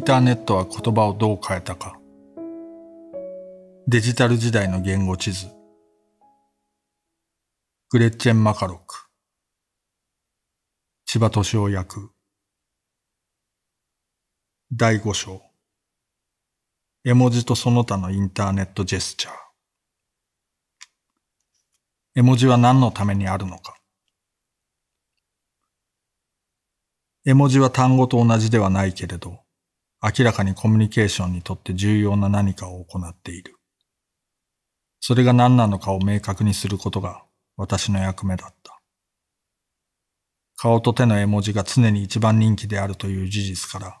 ンターネットは言葉をどう変えたか。デジタル時代の言語地図。グレッチェン・マカロク。千葉敏夫役。第五章。絵文字とその他のインターネットジェスチャー。絵文字は何のためにあるのか。絵文字は単語と同じではないけれど、明らかにコミュニケーションにとって重要な何かを行っている。それが何なのかを明確にすることが私の役目だった。顔と手の絵文字が常に一番人気であるという事実から、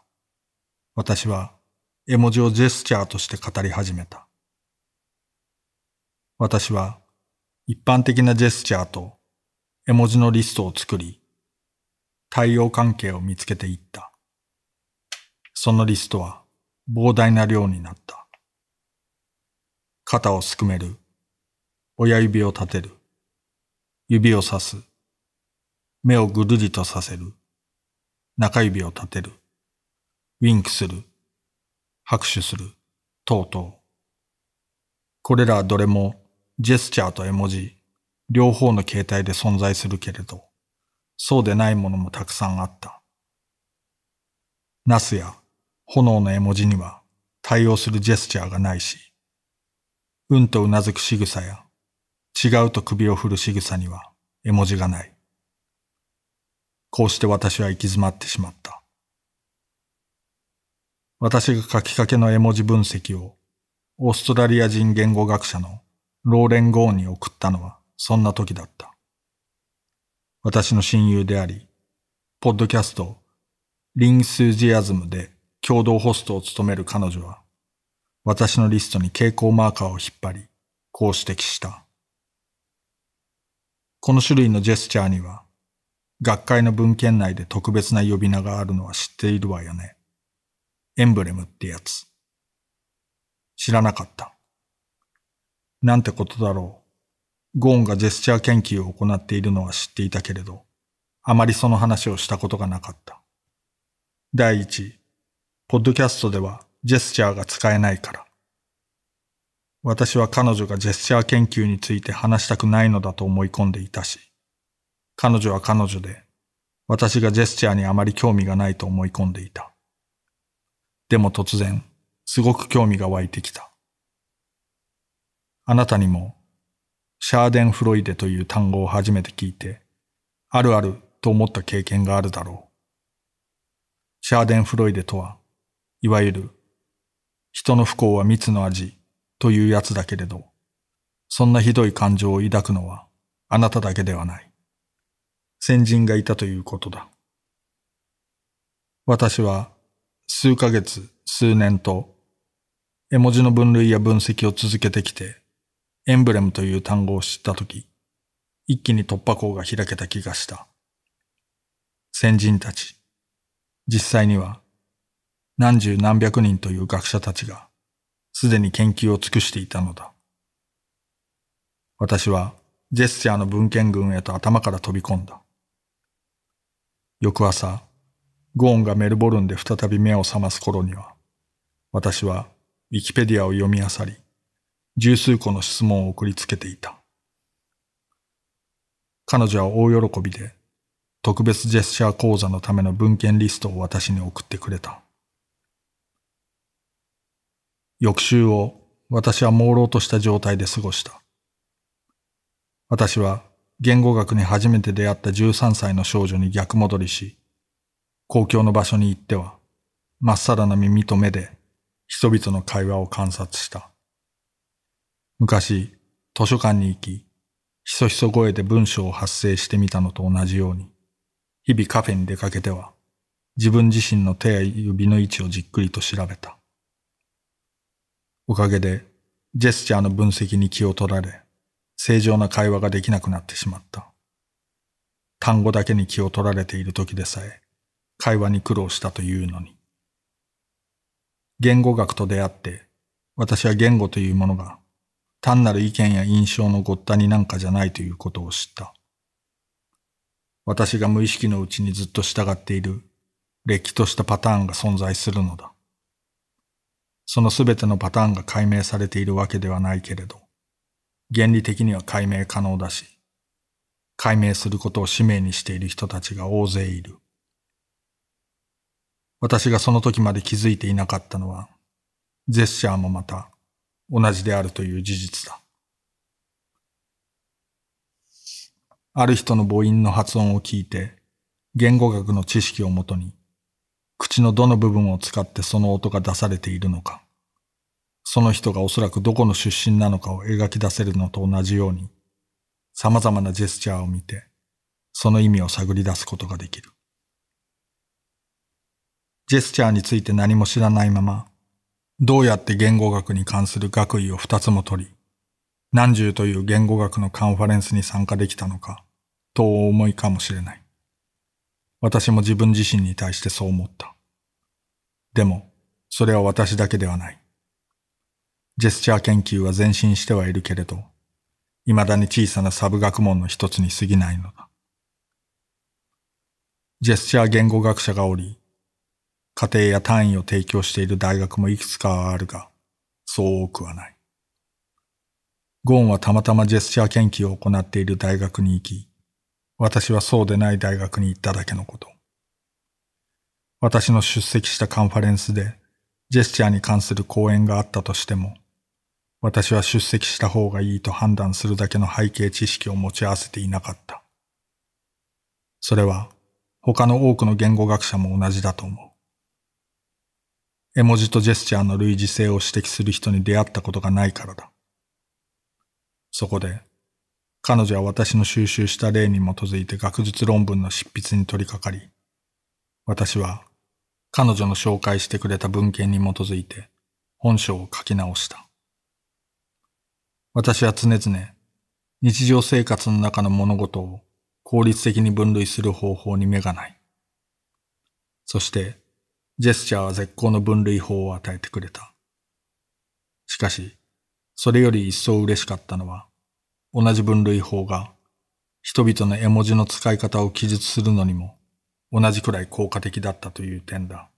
私は絵文字をジェスチャーとして語り始めた。私は一般的なジェスチャーと絵文字のリストを作り、対応関係を見つけていった。そのリストは膨大な量になった。肩をすくめる。親指を立てる。指をさす。目をぐるりとさせる。中指を立てる。ウィンクする。拍手する。等々。これらはどれもジェスチャーと絵文字、両方の形態で存在するけれど、そうでないものもたくさんあった。ナスや炎の絵文字には対応するジェスチャーがないし、うんとうなずく仕草や、違うと首を振る仕草には絵文字がない。こうして私は行き詰まってしまった。私が書きかけの絵文字分析をオーストラリア人言語学者のローレン・ゴーンに送ったのはそんな時だった。私の親友であり、ポッドキャスト、リンスジアズムで共同ホストを務める彼女は、私のリストに蛍光マーカーを引っ張り、こう指摘した。この種類のジェスチャーには、学会の文献内で特別な呼び名があるのは知っているわよね。エンブレムってやつ。知らなかった。なんてことだろう。ゴーンがジェスチャー研究を行っているのは知っていたけれど、あまりその話をしたことがなかった。第一、ポッドキャストではジェスチャーが使えないから。私は彼女がジェスチャー研究について話したくないのだと思い込んでいたし、彼女は彼女で、私がジェスチャーにあまり興味がないと思い込んでいた。でも突然、すごく興味が湧いてきた。あなたにも、シャーデンフロイデという単語を初めて聞いて、あるあると思った経験があるだろう。シャーデンフロイデとは、いわゆる、人の不幸は蜜の味というやつだけれど、そんなひどい感情を抱くのはあなただけではない。先人がいたということだ。私は数ヶ月、数年と、絵文字の分類や分析を続けてきて、エンブレムという単語を知ったとき、一気に突破口が開けた気がした。先人たち、実際には何十何百人という学者たちが、すでに研究を尽くしていたのだ。私は、ジェスチャーの文献群へと頭から飛び込んだ。翌朝、ゴーンがメルボルンで再び目を覚ます頃には、私は、ウィキペディアを読み漁り、十数個の質問を送りつけていた。彼女は大喜びで、特別ジェスチャー講座のための文献リストを私に送ってくれた。翌週を私は朦朧とした状態で過ごした。私は言語学に初めて出会った13歳の少女に逆戻りし、公共の場所に行っては、まっさらな耳と目で人々の会話を観察した。昔、図書館に行き、ひそひそ声で文章を発声してみたのと同じように、日々カフェに出かけては、自分自身の手や指の位置をじっくりと調べた。おかげで、ジェスチャーの分析に気を取られ、正常な会話ができなくなってしまった。単語だけに気を取られている時でさえ、会話に苦労したというのに。言語学と出会って、私は言語というものが、単なる意見や印象のごったになんかじゃないということを知った。私が無意識のうちにずっと従っている、れっきとしたパターンが存在するのだ。その全てのパターンが解明されているわけではないけれど、原理的には解明可能だし、解明することを使命にしている人たちが大勢いる。私がその時まで気づいていなかったのは、ジェスチャーもまた同じであるという事実だ。ある人の母音の発音を聞いて、言語学の知識をもとに、口のどの部分を使ってその音が出されているのか、その人がおそらくどこの出身なのかを描き出せるのと同じように、様々なジェスチャーを見て、その意味を探り出すことができる。ジェスチャーについて何も知らないまま、どうやって言語学に関する学位を二つも取り、何十という言語学のカンファレンスに参加できたのか、とお思いかもしれない。私も自分自身に対してそう思った。でも、それは私だけではない。ジェスチャー研究は前進してはいるけれど、未だに小さなサブ学問の一つに過ぎないのだ。ジェスチャー言語学者がおり、家庭や単位を提供している大学もいくつかはあるが、そう多くはない。ゴーンはたまたまジェスチャー研究を行っている大学に行き、私はそうでない大学に行っただけのこと。私の出席したカンファレンスでジェスチャーに関する講演があったとしても、私は出席した方がいいと判断するだけの背景知識を持ち合わせていなかった。それは他の多くの言語学者も同じだと思う。絵文字とジェスチャーの類似性を指摘する人に出会ったことがないからだ。そこで彼女は私の収集した例に基づいて学術論文の執筆に取り掛かり、私は彼女の紹介してくれた文献に基づいて本書を書き直した。私は常々日常生活の中の物事を効率的に分類する方法に目がない。そしてジェスチャーは絶好の分類法を与えてくれた。しかし、それより一層嬉しかったのは、同じ分類法が人々の絵文字の使い方を記述するのにも同じくらい効果的だったという点だ。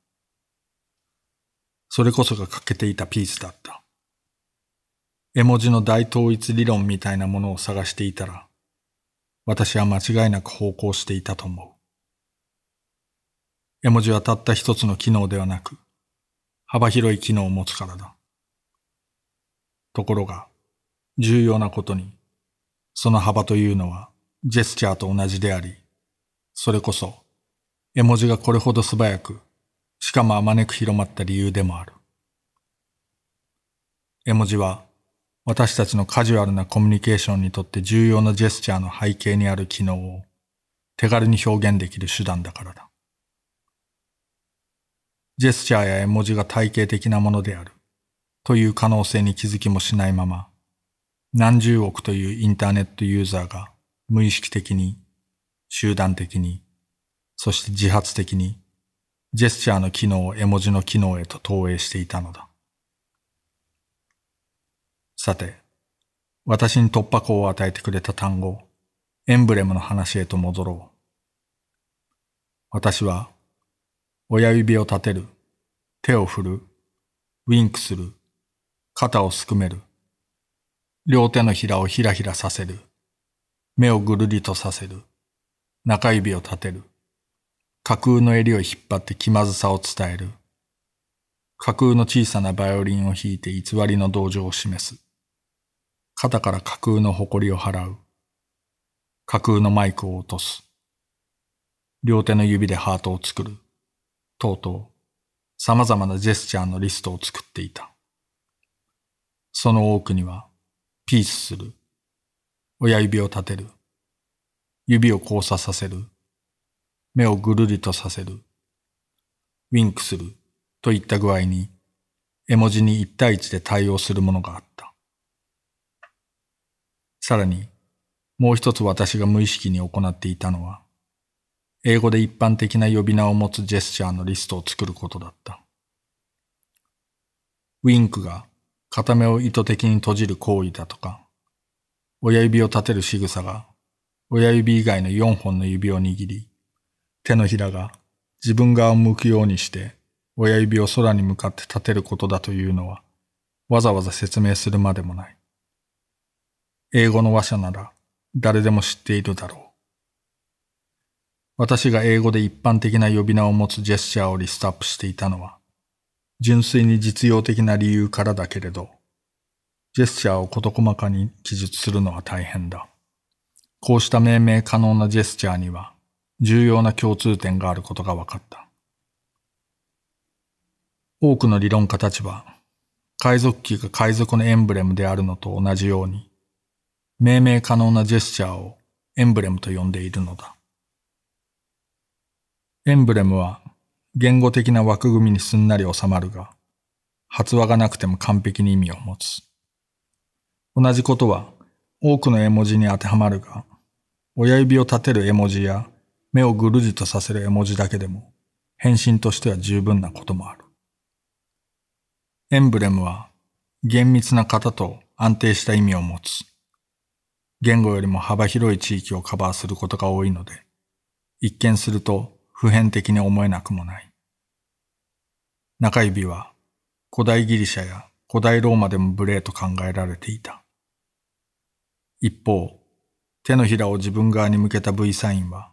それこそが欠けていたピースだった。絵文字の大統一理論みたいなものを探していたら、私は間違いなく方向していたと思う。絵文字はたった一つの機能ではなく、幅広い機能を持つからだ。ところが、重要なことに、その幅というのはジェスチャーと同じであり、それこそ絵文字がこれほど素早く、しかもあまねく広まった理由でもある。絵文字は私たちのカジュアルなコミュニケーションにとって重要なジェスチャーの背景にある機能を手軽に表現できる手段だからだ。ジェスチャーや絵文字が体系的なものであるという可能性に気づきもしないまま何十億というインターネットユーザーが無意識的に、集団的に、そして自発的に、ジェスチャーの機能を絵文字の機能へと投影していたのだ。さて、私に突破口を与えてくれた単語、エンブレムの話へと戻ろう。私は、親指を立てる、手を振る、ウィンクする、肩をすくめる、両手のひらをひらひらさせる。目をぐるりとさせる。中指を立てる。架空の襟を引っ張って気まずさを伝える。架空の小さなバイオリンを弾いて偽りの同情を示す。肩から架空の誇りを払う。架空のマイクを落とす。両手の指でハートを作る。とうとう、様々なジェスチャーのリストを作っていた。その多くには、ピースする。親指を立てる。指を交差させる。目をぐるりとさせる。ウィンクする。といった具合に、絵文字に一対一で対応するものがあった。さらに、もう一つ私が無意識に行っていたのは、英語で一般的な呼び名を持つジェスチャーのリストを作ることだった。ウィンクが片目を意図的に閉じる行為だとか、親指を立てる仕草が、親指以外の4本の指を握り、手のひらが自分側を向くようにして親指を空に向かって立てることだというのは、わざわざ説明するまでもない。英語の話者なら誰でも知っているだろう。私が英語で一般的な呼び名を持つジェスチャーをリストアップしていたのは、純粋に実用的な理由からだけれど、ジェスチャーを事細かに記述するのは大変だ。こうした命名可能なジェスチャーには重要な共通点があることが分かった。多くの理論家たちは、海賊旗が海賊のエンブレムであるのと同じように、命名可能なジェスチャーをエンブレムと呼んでいるのだ。エンブレムは言語的な枠組みにすんなり収まるが、発話がなくても完璧に意味を持つ。同じことは多くの絵文字に当てはまるが、親指を立てる絵文字や目をぐるじとさせる絵文字だけでも返信としては十分なこともある。エンブレムは厳密な型と安定した意味を持つ。言語よりも幅広い地域をカバーすることが多いので、一見すると普遍的に思えなくもない。中指は古代ギリシャや古代ローマでも無礼と考えられていた。一方、手のひらを自分側に向けた V サインは、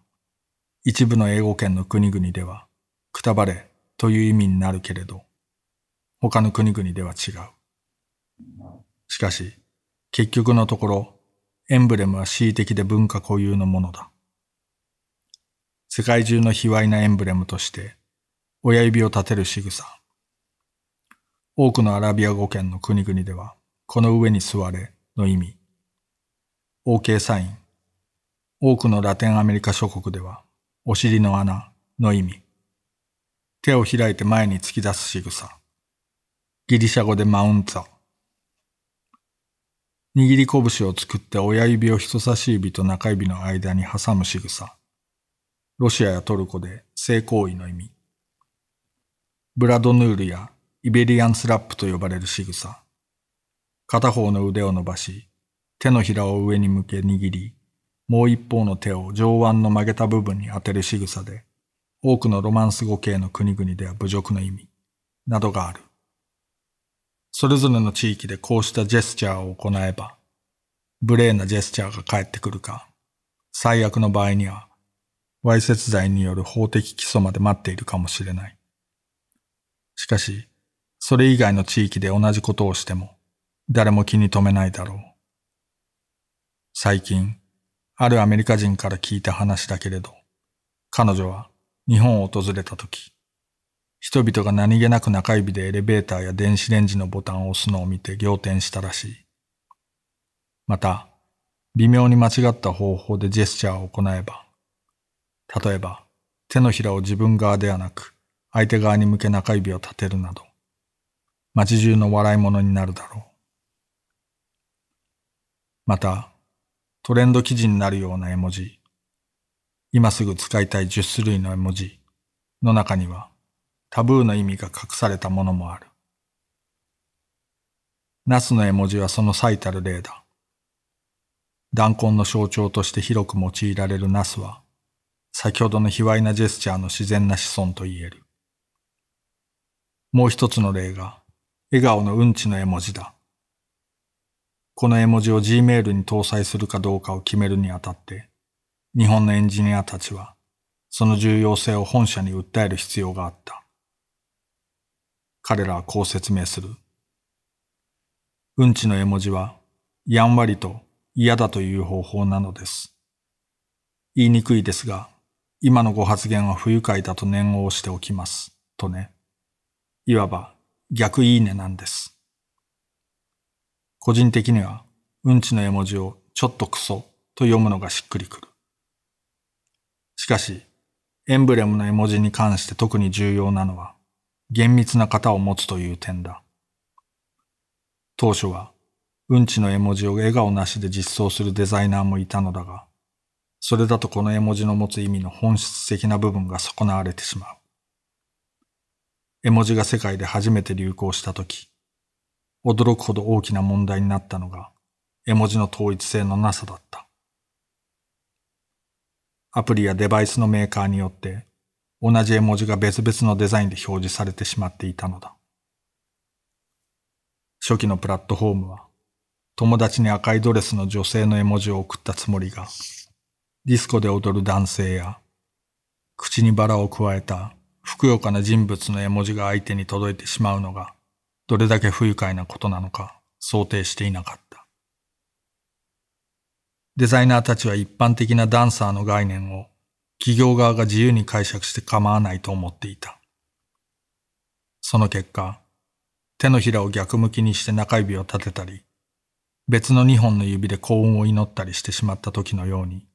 一部の英語圏の国々では、くたばれという意味になるけれど、他の国々では違う。しかし、結局のところ、エンブレムは恣意的で文化固有のものだ。世界中の卑猥なエンブレムとして、親指を立てる仕草。多くのアラビア語圏の国々では、この上に座れの意味。OK サイン。多くのラテンアメリカ諸国では、お尻の穴の意味。手を開いて前に突き出す仕草。ギリシャ語でマウンツァ。握り拳を作って親指を人差し指と中指の間に挟む仕草。ロシアやトルコで性行為の意味、ブラドヌールやイベリアンスラップと呼ばれる仕草、片方の腕を伸ばし、手のひらを上に向け握り、もう一方の手を上腕の曲げた部分に当てる仕草で、多くのロマンス語系の国々では侮辱の意味、などがある。それぞれの地域でこうしたジェスチャーを行えば、無礼なジェスチャーが返ってくるか、最悪の場合にはわいせつ罪による法的起訴まで待っているかもしれない。しかし、それ以外の地域で同じことをしても、誰も気に留めないだろう。最近、あるアメリカ人から聞いた話だけれど、彼女は日本を訪れた時、人々が何気なく中指でエレベーターや電子レンジのボタンを押すのを見て仰天したらしい。また、微妙に間違った方法でジェスチャーを行えば、例えば、手のひらを自分側ではなく、相手側に向け中指を立てるなど、街中の笑い物になるだろう。また、トレンド記事になるような絵文字、今すぐ使いたい10種類の絵文字の中には、タブーの意味が隠されたものもある。ナスの絵文字はその最たる例だ。弾痕の象徴として広く用いられるナスは、先ほどの卑猥なジェスチャーの自然な子孫と言える。もう一つの例が、笑顔のうんちの絵文字だ。この絵文字を Gmail に搭載するかどうかを決めるにあたって、日本のエンジニアたちは、その重要性を本社に訴える必要があった。彼らはこう説明する。うんちの絵文字は、やんわりと嫌だという方法なのです。言いにくいですが、今のご発言は不愉快だと念を押しておきます。とね。いわば逆いいねなんです。個人的には、うんちの絵文字をちょっとクソと読むのがしっくりくる。しかし、エンブレムの絵文字に関して特に重要なのは、厳密な型を持つという点だ。当初は、うんちの絵文字を笑顔なしで実装するデザイナーもいたのだが、それだとこの絵文字の持つ意味の本質的な部分が損なわれてしまう。絵文字が世界で初めて流行した時、驚くほど大きな問題になったのが、絵文字の統一性のなさだった。アプリやデバイスのメーカーによって、同じ絵文字が別々のデザインで表示されてしまっていたのだ。初期のプラットフォームは、友達に赤いドレスの女性の絵文字を送ったつもりが、ディスコで踊る男性や、口にバラを加えたふくよかな人物の絵文字が相手に届いてしまうのが、どれだけ不愉快なことなのか想定していなかった。デザイナーたちは一般的なダンサーの概念を企業側が自由に解釈して構わないと思っていた。その結果、手のひらを逆向きにして中指を立てたり、別の2本の指で幸運を祈ったりしてしまった時のように、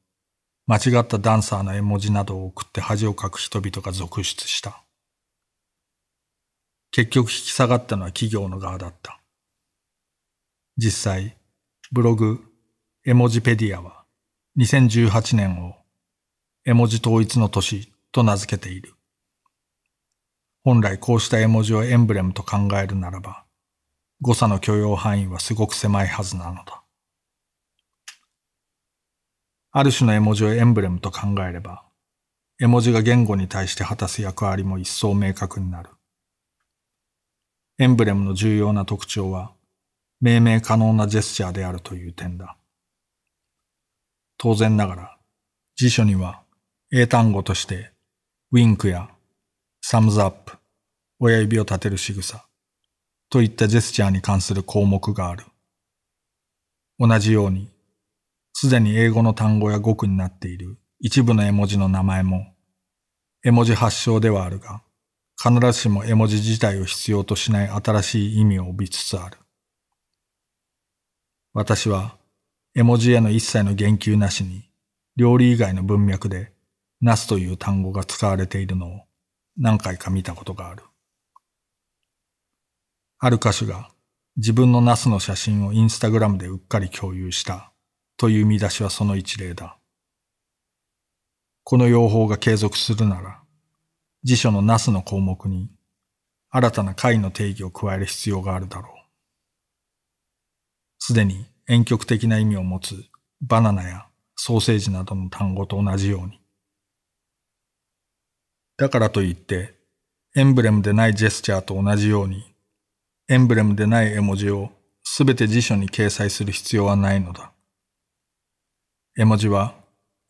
間違ったダンサーの絵文字などを送って恥をかく人々が続出した。結局引き下がったのは企業の側だった。実際、ブログ、絵文字ペディアは2018年を絵文字統一の年と名付けている。本来こうした絵文字をエンブレムと考えるならば、誤差の許容範囲はすごく狭いはずなのだ。ある種の絵文字をエンブレムと考えれば、絵文字が言語に対して果たす役割も一層明確になる。エンブレムの重要な特徴は、命名可能なジェスチャーであるという点だ。当然ながら、辞書には英単語として、ウィンクやサムズアップ、親指を立てる仕草といったジェスチャーに関する項目がある。同じように、すでに英語の単語や語句になっている一部の絵文字の名前も、絵文字発祥ではあるが、必ずしも絵文字自体を必要としない新しい意味を帯びつつある。私は、絵文字への一切の言及なしに、料理以外の文脈で、ナスという単語が使われているのを何回か見たことがある。ある歌手が自分のナスの写真をインスタグラムでうっかり共有した。という見出しはその一例だ。この用法が継続するなら、辞書のなすの項目に新たな解の定義を加える必要があるだろう。すでに婉曲的な意味を持つバナナやソーセージなどの単語と同じように。だからといって、エンブレムでないジェスチャーと同じように、エンブレムでない絵文字をすべて辞書に掲載する必要はないのだ。絵文字は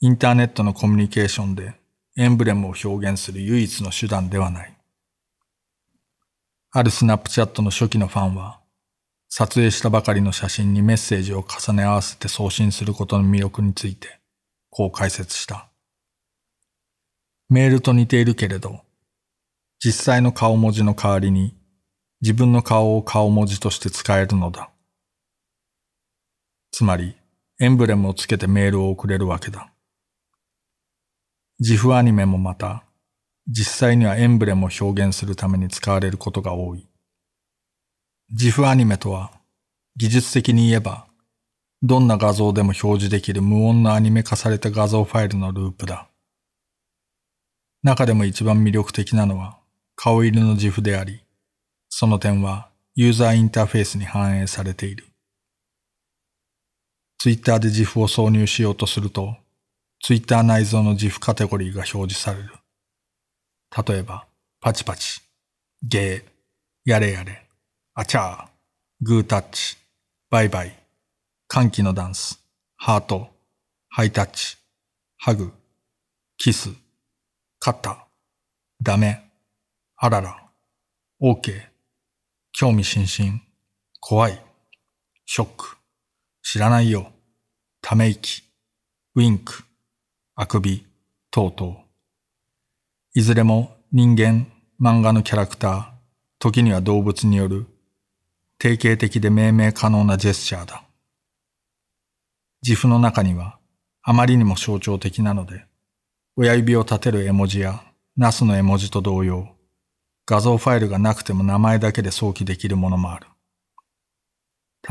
インターネットのコミュニケーションでエンブレムを表現する唯一の手段ではない。あるスナップチャットの初期のファンは、撮影したばかりの写真にメッセージを重ね合わせて送信することの魅力について、こう解説した。メールと似ているけれど、実際の顔文字の代わりに、自分の顔を顔文字として使えるのだ。つまり、エンブレムをつけてメールを送れるわけだ。自負アニメもまた、実際にはエンブレムを表現するために使われることが多い。自負アニメとは、技術的に言えば、どんな画像でも表示できる無音のアニメ化された画像ファイルのループだ。中でも一番魅力的なのは、顔色の自負であり、その点はユーザーインターフェースに反映されている。ツイッターで GIF を挿入しようとすると、ツイッター内蔵の GIF カテゴリーが表示される。例えば、パチパチ、ゲー、やれやれ、あちゃー、グータッチ、バイバイ、歓喜のダンス、ハート、ハイタッチ、ハグ、キス、ッター、ダメ、あらら、オーケー、興味津々、怖い、ショック、知らないよ、ため息、ウィンク、あくび、等々。いずれも人間、漫画のキャラクター、時には動物による定型的で命名可能なジェスチャーだ。自負の中にはあまりにも象徴的なので、親指を立てる絵文字やナスの絵文字と同様、画像ファイルがなくても名前だけで想起できるものもある。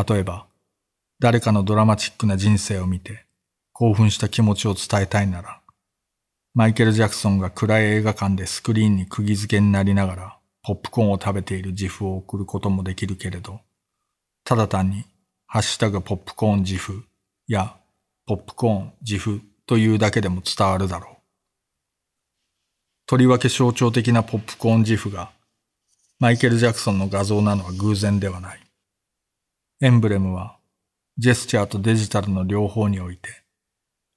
例えば、誰かのドラマチックな人生を見て、興奮した気持ちを伝えたいなら、マイケル・ジャクソンが暗い映画館でスクリーンに釘付けになりながら、ポップコーンを食べている自負を送ることもできるけれど、ただ単に、ハッシュタグポップコーン自負や、ポップコーン自負というだけでも伝わるだろう。とりわけ象徴的なポップコーン自負が、マイケル・ジャクソンの画像なのは偶然ではない。エンブレムはジェスチャーとデジタルの両方において、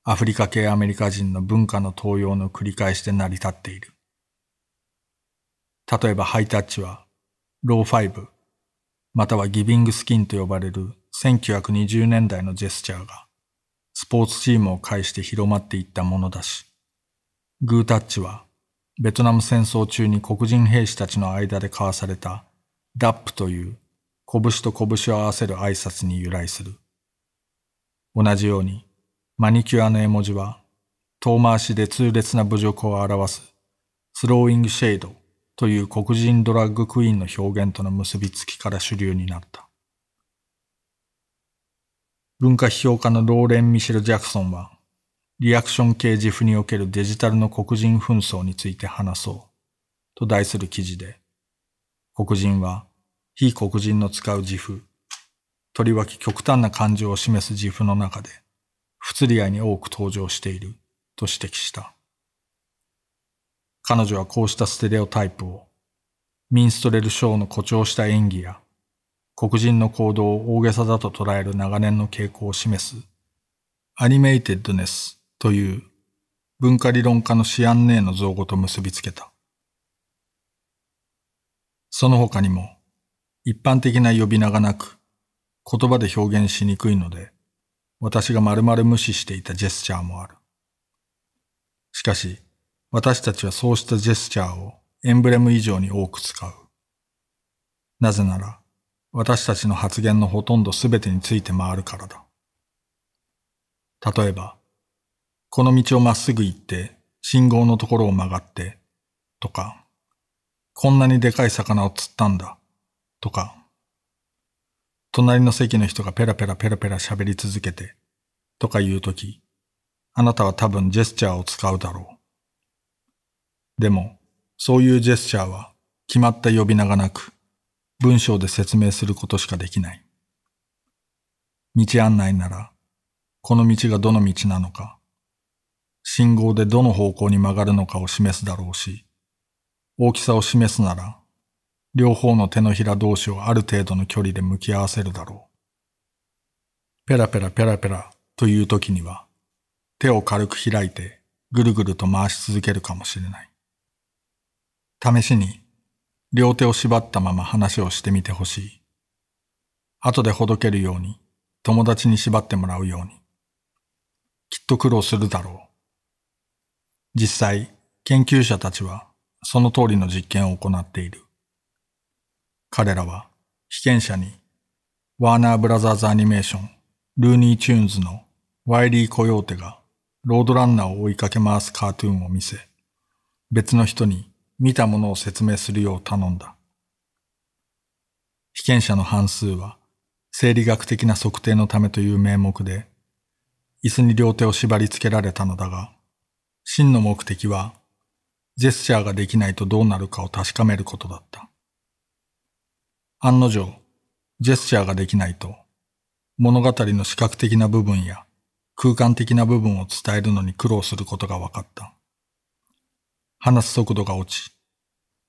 アフリカ系アメリカ人の文化の盗用の繰り返しで成り立っている。例えばハイタッチは、ローファイブ、またはギビングスキンと呼ばれる1920年代のジェスチャーが、スポーツチームを介して広まっていったものだし、グータッチは、ベトナム戦争中に黒人兵士たちの間で交わされた、ダップという拳と拳を合わせる挨拶に由来する。同じように、マニキュアの絵文字は、遠回しで痛烈な侮辱を表す、スローイングシェイドという黒人ドラッグクイーンの表現との結びつきから主流になった。文化批評家のローレン・ミシェル・ジャクソンは、リアクション系自負におけるデジタルの黒人紛争について話そう、と題する記事で、黒人は非黒人の使う自負とりわけ極端な感情を示す自負の中で、不釣り合いに多く登場していると指摘した。彼女はこうしたステレオタイプを、ミンストレルショーの誇張した演技や、黒人の行動を大げさだと捉える長年の傾向を示す、アニメイテッドネスという文化理論家のシアンネーの造語と結びつけた。その他にも、一般的な呼び名がなく、言葉で表現しにくいので、私が丸々無視していたジェスチャーもある。しかし、私たちはそうしたジェスチャーをエンブレム以上に多く使う。なぜなら、私たちの発言のほとんど全てについて回るからだ。例えば、この道をまっすぐ行って、信号のところを曲がって、とか、こんなにでかい魚を釣ったんだ、とか、隣の席の人がペラペラペラペラ喋り続けて、とか言うとき、あなたは多分ジェスチャーを使うだろう。でも、そういうジェスチャーは決まった呼び名がなく、文章で説明することしかできない。道案内なら、この道がどの道なのか、信号でどの方向に曲がるのかを示すだろうし、大きさを示すなら、両方の手のひら同士をある程度の距離で向き合わせるだろう。ペラペラペラペラという時には、手を軽く開いてぐるぐると回し続けるかもしれない。試しに、両手を縛ったまま話をしてみてほしい。後でほどけるように、友達に縛ってもらうように。きっと苦労するだろう。実際、研究者たちはその通りの実験を行っている。彼らは被験者にワーナーブラザーズアニメーション、ルーニーチューンズのワイリー・コヨーテがロードランナーを追いかけ回すカートゥーンを見せ、別の人に見たものを説明するよう頼んだ。被験者の半数は生理学的な測定のためという名目で、椅子に両手を縛り付けられたのだが、真の目的はジェスチャーができないとどうなるかを確かめることだった。案の定、ジェスチャーができないと、物語の視覚的な部分や空間的な部分を伝えるのに苦労することが分かった。話す速度が落ち、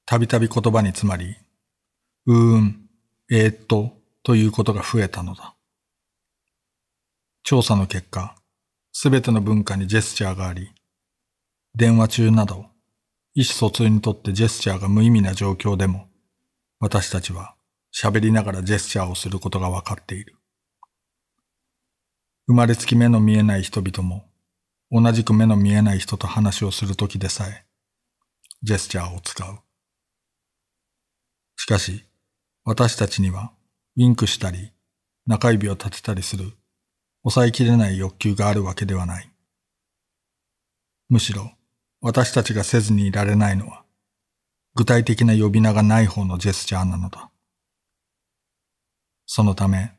たびたび言葉に詰まり、うーん、えー、っと、ということが増えたのだ。調査の結果、すべての文化にジェスチャーがあり、電話中など、意思疎通にとってジェスチャーが無意味な状況でも、私たちは喋りながらジェスチャーをすることがわかっている。生まれつき目の見えない人々も、同じく目の見えない人と話をするときでさえ、ジェスチャーを使う。しかし、私たちには、ウィンクしたり、中指を立てたりする、抑えきれない欲求があるわけではない。むしろ、私たちがせずにいられないのは、具体的な呼び名がない方のジェスチャーなのだ。そのため、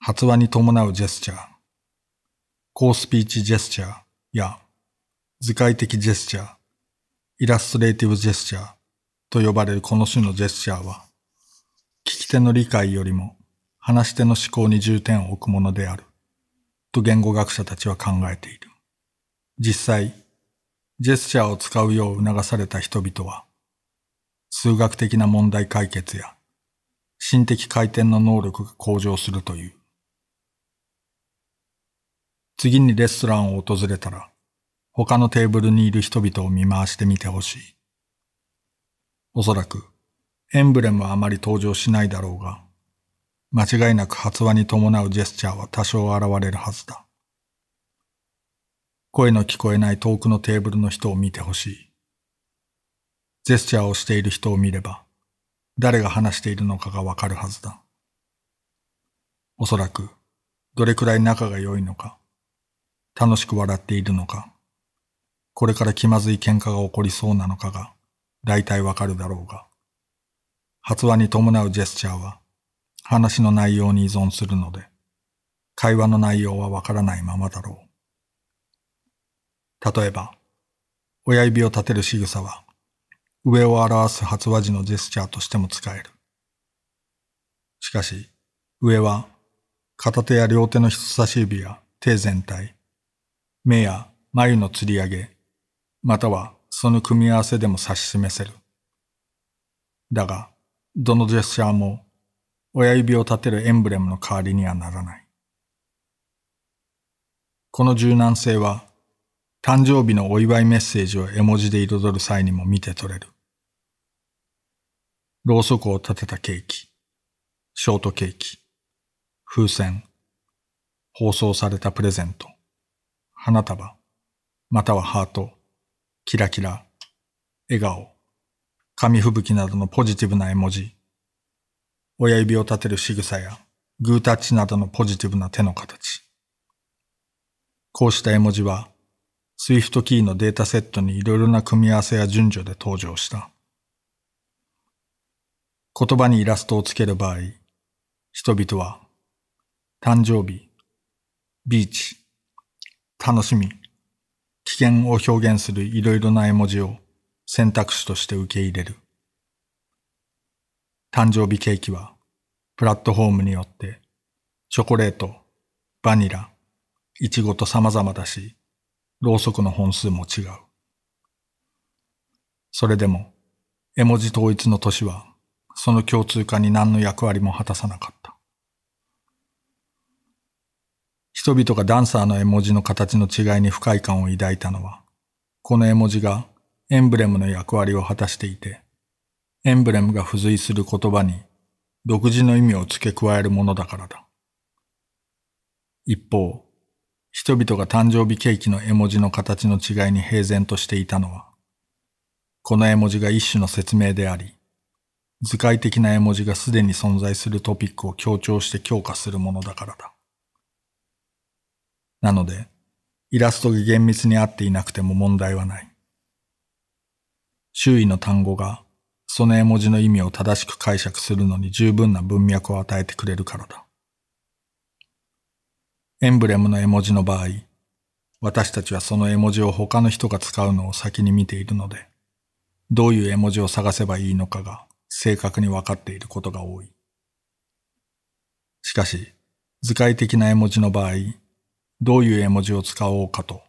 発話に伴うジェスチャー、高スピーチジェスチャーや図解的ジェスチャー、イラストレーティブジェスチャーと呼ばれるこの種のジェスチャーは、聞き手の理解よりも話し手の思考に重点を置くものであると言語学者たちは考えている。実際、ジェスチャーを使うよう促された人々は、数学的な問題解決や心的回転の能力が向上するという。次にレストランを訪れたら、他のテーブルにいる人々を見回してみてほしい。おそらく、エンブレムはあまり登場しないだろうが、間違いなく発話に伴うジェスチャーは多少現れるはずだ。声の聞こえない遠くのテーブルの人を見てほしい。ジェスチャーをしている人を見れば、誰が話しているのかがわかるはずだ。おそらく、どれくらい仲が良いのか、楽しく笑っているのか、これから気まずい喧嘩が起こりそうなのかが、大体わかるだろうが、発話に伴うジェスチャーは、話の内容に依存するので、会話の内容はわからないままだろう。例えば、親指を立てる仕草は、上を表す発話時のジェスチャーとしても使える。しかし、上は片手や両手の人差し指や手全体、目や眉の吊り上げ、またはその組み合わせでも指し示せる。だが、どのジェスチャーも親指を立てるエンブレムの代わりにはならない。この柔軟性は誕生日のお祝いメッセージを絵文字で彩る際にも見て取れる。ろうそくを立てたケーキ、ショートケーキ、風船、包装されたプレゼント、花束、またはハート、キラキラ、笑顔、紙吹雪などのポジティブな絵文字、親指を立てる仕草やグータッチなどのポジティブな手の形。こうした絵文字はスイフトキーのデータセットにいろいろな組み合わせや順序で登場した。言葉にイラストをつける場合、人々は、誕生日、ビーチ、楽しみ、危険を表現するいろいろな絵文字を選択肢として受け入れる。誕生日ケーキは、プラットフォームによって、チョコレート、バニラ、イチゴと様々だし、ろうそくの本数も違う。それでも、絵文字統一の年は、その共通化に何の役割も果たさなかった。人々がダンサーの絵文字の形の違いに不快感を抱いたのは、この絵文字がエンブレムの役割を果たしていて、エンブレムが付随する言葉に独自の意味を付け加えるものだからだ。一方、人々が誕生日ケーキの絵文字の形の違いに平然としていたのは、この絵文字が一種の説明であり、図解的な絵文字がすでに存在するトピックを強調して強化するものだからだ。なので、イラストが厳密に合っていなくても問題はない。周囲の単語が、その絵文字の意味を正しく解釈するのに十分な文脈を与えてくれるからだ。エンブレムの絵文字の場合、私たちはその絵文字を他の人が使うのを先に見ているので、どういう絵文字を探せばいいのかが正確に分かっていることが多い。しかし、図解的な絵文字の場合、どういう絵文字を使おうかと、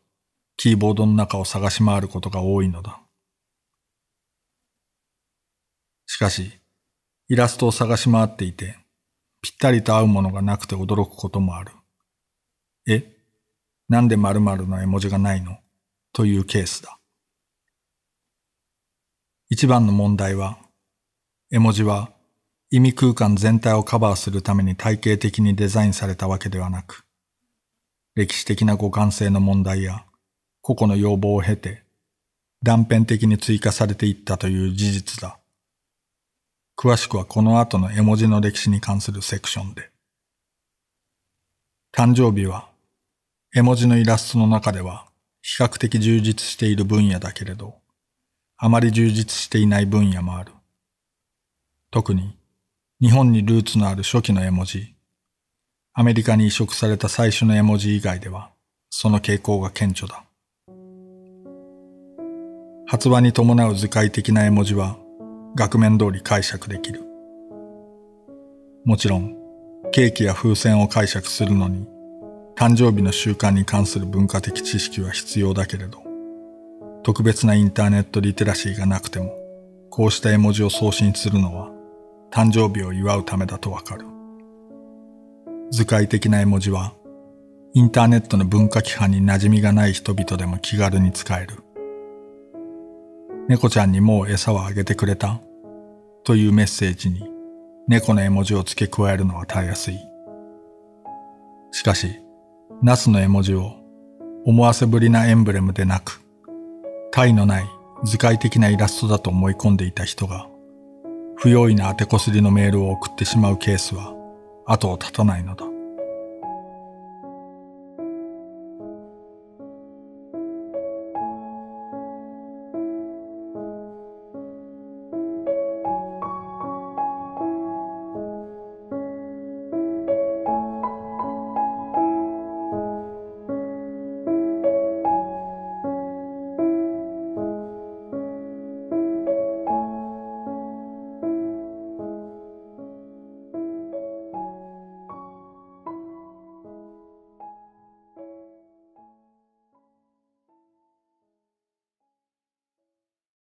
キーボードの中を探し回ることが多いのだ。しかし、イラストを探し回っていて、ぴったりと合うものがなくて驚くこともある。えなんで〇〇の絵文字がないのというケースだ。一番の問題は、絵文字は意味空間全体をカバーするために体系的にデザインされたわけではなく、歴史的な互換性の問題や個々の要望を経て断片的に追加されていったという事実だ。詳しくはこの後の絵文字の歴史に関するセクションで。誕生日は絵文字のイラストの中では比較的充実している分野だけれど、あまり充実していない分野もある。特に日本にルーツのある初期の絵文字、アメリカに移植された最初の絵文字以外では、その傾向が顕著だ。発話に伴う図解的な絵文字は、額面通り解釈できる。もちろん、ケーキや風船を解釈するのに誕生日の習慣に関する文化的知識は必要だけれど、特別なインターネットリテラシーがなくても、こうした絵文字を送信するのは、誕生日を祝うためだとわかる。図解的な絵文字は、インターネットの文化規範に馴染みがない人々でも気軽に使える。猫ちゃんにもう餌はあげてくれたというメッセージに猫の絵文字を付け加えるのは耐えやすい。しかし、ナスの絵文字を思わせぶりなエンブレムでなく、体のない図解的なイラストだと思い込んでいた人が、不用意な当てこすりのメールを送ってしまうケースは後を絶たないのだ。